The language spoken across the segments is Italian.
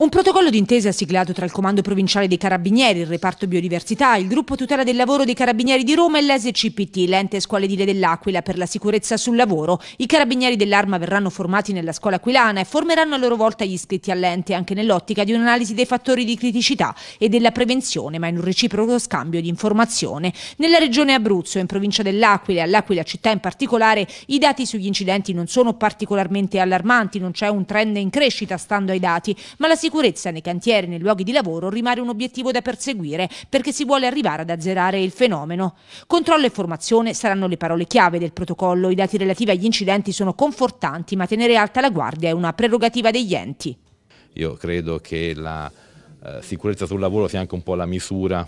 Un protocollo d'intesa siglato tra il Comando Provinciale dei Carabinieri, il Reparto Biodiversità, il Gruppo Tutela del Lavoro dei Carabinieri di Roma e l'SCPT, l'ente Scuole Edile dell'Aquila per la sicurezza sul lavoro. I Carabinieri dell'Arma verranno formati nella scuola aquilana e formeranno a loro volta gli iscritti all'ente anche nell'ottica di un'analisi dei fattori di criticità e della prevenzione, ma in un reciproco scambio di informazione. Nella regione Abruzzo e in provincia dell'Aquila e all'Aquila città in particolare, i dati sugli incidenti non sono particolarmente allarmanti, non c'è un trend in crescita stando ai dati, ma la sicurezza nei cantieri e nei luoghi di lavoro rimane un obiettivo da perseguire perché si vuole arrivare ad azzerare il fenomeno. Controllo e formazione saranno le parole chiave del protocollo. I dati relativi agli incidenti sono confortanti, ma tenere alta la guardia è una prerogativa degli enti. Io credo che la eh, sicurezza sul lavoro sia anche un po' la misura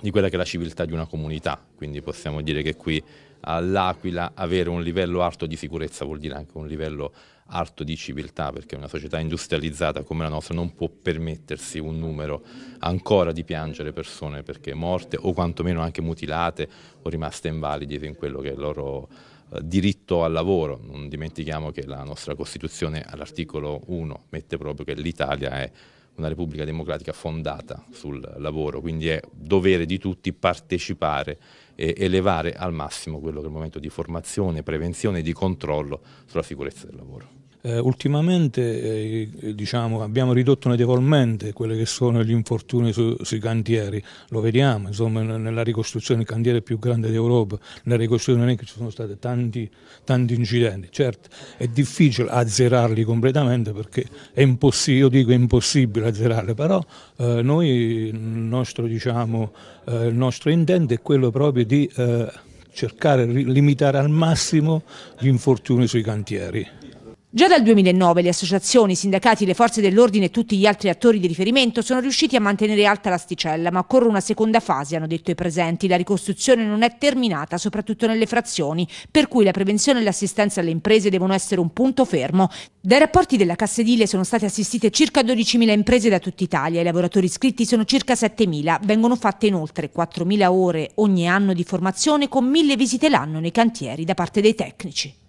di quella che è la civiltà di una comunità, quindi possiamo dire che qui all'Aquila avere un livello alto di sicurezza vuol dire anche un livello alto di civiltà, perché una società industrializzata come la nostra non può permettersi un numero ancora di piangere persone perché morte o quantomeno anche mutilate o rimaste invalidi in quello che è il loro eh, diritto al lavoro. Non dimentichiamo che la nostra Costituzione all'articolo 1 mette proprio che l'Italia è una Repubblica democratica fondata sul lavoro, quindi è dovere di tutti partecipare e elevare al massimo quello che è il momento di formazione, prevenzione e di controllo sulla sicurezza del lavoro. Eh, ultimamente eh, diciamo, abbiamo ridotto notevolmente quelli che sono gli infortuni su, sui cantieri, lo vediamo, insomma, nella ricostruzione il cantiere più grande d'Europa, nella ricostruzione ci sono stati tanti, tanti, incidenti, certo è difficile azzerarli completamente perché è impossibile, io dico è impossibile azzerarli, però eh, noi, il, nostro, diciamo, eh, il nostro intento è quello proprio di eh, cercare di limitare al massimo gli infortuni sui cantieri. Già dal 2009 le associazioni, i sindacati, le forze dell'ordine e tutti gli altri attori di riferimento sono riusciti a mantenere alta l'asticella, ma occorre una seconda fase, hanno detto i presenti. La ricostruzione non è terminata, soprattutto nelle frazioni, per cui la prevenzione e l'assistenza alle imprese devono essere un punto fermo. Dai rapporti della Cassa Edile sono state assistite circa 12.000 imprese da tutta Italia, i lavoratori iscritti sono circa 7.000. Vengono fatte inoltre 4.000 ore ogni anno di formazione con 1.000 visite l'anno nei cantieri da parte dei tecnici.